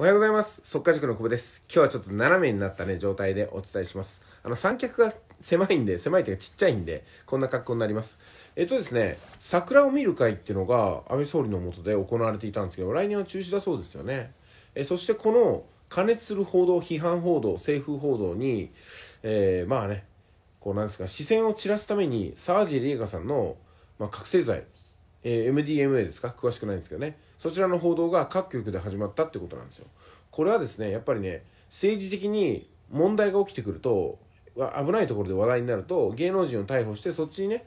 おはようございます。速稼塾の久保です。今日はちょっと斜めになったね、状態でお伝えします。あの、三脚が狭いんで、狭いというかちっちゃいんで、こんな格好になります。えっとですね、桜を見る会っていうのが安倍総理のもとで行われていたんですけど、来年は中止だそうですよね。えそしてこの過熱する報道、批判報道、政府報道に、えー、まあね、こうなんですか、視線を散らすために、沢尻理恵香さんの、まあ、覚醒剤、えー、MDMA ですか詳しくないんですけどね。そちらの報道が各局で始まったってことなんですよ。これはですねやっぱりね政治的に問題が起きてくると危ないところで話題になると芸能人を逮捕してそっちにね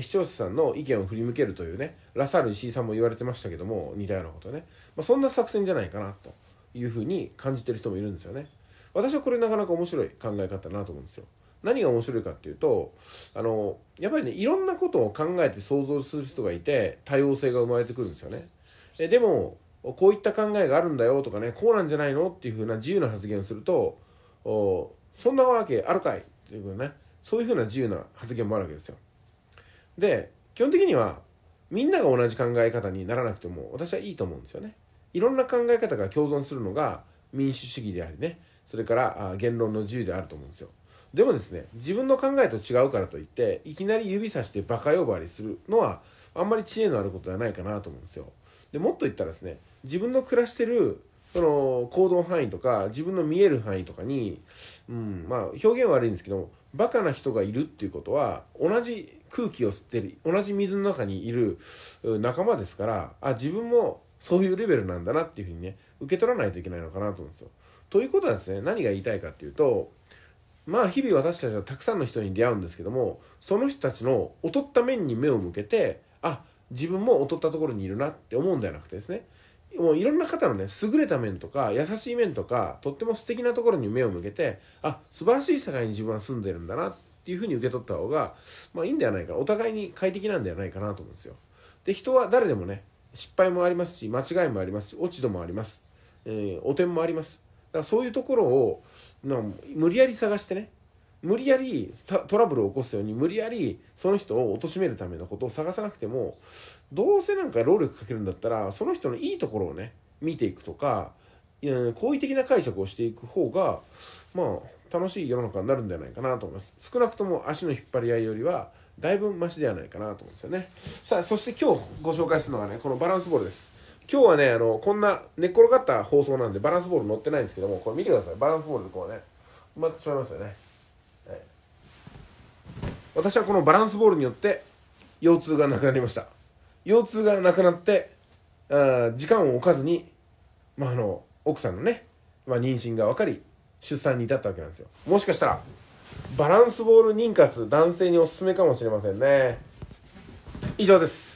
視聴者さんの意見を振り向けるというねラサール石井さんも言われてましたけども似たようなことね、まあ、そんな作戦じゃないかなというふうに感じてる人もいるんですよね私はこれなかなか面白い考え方だなと思うんですよ何が面白いかっていうとあのやっぱりねいろんなことを考えて想像する人がいて多様性が生まれてくるんですよねえでもこういった考えがあるんだよとかねこうなんじゃないのっていうふうな自由な発言をするとそんなわけあるかいっていうことねそういうふうな自由な発言もあるわけですよで基本的にはみんなが同じ考え方にならなくても私はいいと思うんですよねいろんな考え方が共存するのが民主主義でありねそれから言論の自由であると思うんですよでもですね自分の考えと違うからといっていきなり指さしてバカ呼ばわりするのはあんまり知恵のあることではないかなと思うんですよでもっと言ったらですね自分の暮らしてるその行動範囲とか自分の見える範囲とかに、うん、まあ表現悪いんですけどバカな人がいるっていうことは同じ空気を吸ってる同じ水の中にいる仲間ですからあ自分もそういうレベルなんだなっていうふうにね受け取らないといけないのかなと思うんですよ。ということはですね何が言いたいかっていうとまあ日々私たちはたくさんの人に出会うんですけどもその人たちの劣った面に目を向けてあっ自分も劣ったところにいるなって思うんではなくてですねもういろんな方のね優れた面とか優しい面とかとっても素敵なところに目を向けてあ素晴らしい世界に自分は住んでるんだなっていうふうに受け取った方がまあいいんではないかなお互いに快適なんではないかなと思うんですよで人は誰でもね失敗もありますし間違いもありますし落ち度もあります、えー、点もありますだからそういうところを無理やり探してね無理やりトラブルを起こすように無理やりその人を貶めるためのことを探さなくてもどうせなんか労力かけるんだったらその人のいいところをね見ていくとか好意的な解釈をしていく方がまあ楽しい世の中になるんじゃないかなと思います少なくとも足の引っ張り合いよりはだいぶマシではないかなと思うんですよねさあそして今日ご紹介するのがねこのバランスボールです今日はねあのこんな寝っ転がった放送なんでバランスボール乗ってないんですけどもこれ見てくださいバランスボールでこうね埋まってしまいますよね私はこのバランスボールによって腰痛がなくなりました腰痛がなくなってあ時間を置かずに、まあ、あの奥さんのね、まあ、妊娠が分かり出産に至ったわけなんですよもしかしたらバランスボール妊活男性におすすめかもしれませんね以上です